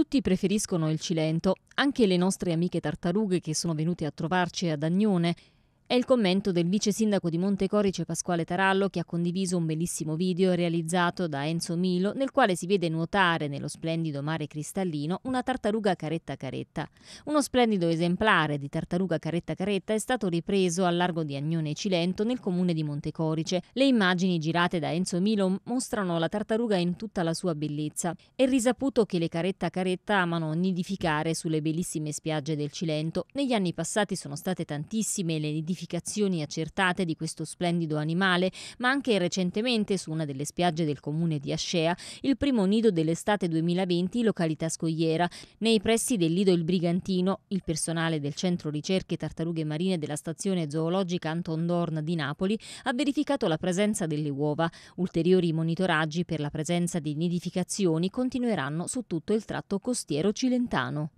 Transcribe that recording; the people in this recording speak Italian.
Tutti preferiscono il Cilento, anche le nostre amiche tartarughe che sono venute a trovarci ad Agnone è il commento del vice sindaco di Montecorice Pasquale Tarallo che ha condiviso un bellissimo video realizzato da Enzo Milo nel quale si vede nuotare nello splendido mare cristallino una tartaruga caretta caretta. Uno splendido esemplare di tartaruga caretta caretta è stato ripreso al largo di Agnone Cilento nel comune di Montecorice. Le immagini girate da Enzo Milo mostrano la tartaruga in tutta la sua bellezza. È risaputo che le caretta caretta amano nidificare sulle bellissime spiagge del Cilento. Negli anni passati sono state tantissime le nidificazioni identificazioni accertate di questo splendido animale, ma anche recentemente su una delle spiagge del comune di Ascea, il primo nido dell'estate 2020 in località Scogliera, nei pressi del Lido il Brigantino, il personale del Centro Ricerche Tartarughe Marine della stazione zoologica Anton Dorn di Napoli ha verificato la presenza delle uova. Ulteriori monitoraggi per la presenza di nidificazioni continueranno su tutto il tratto costiero cilentano.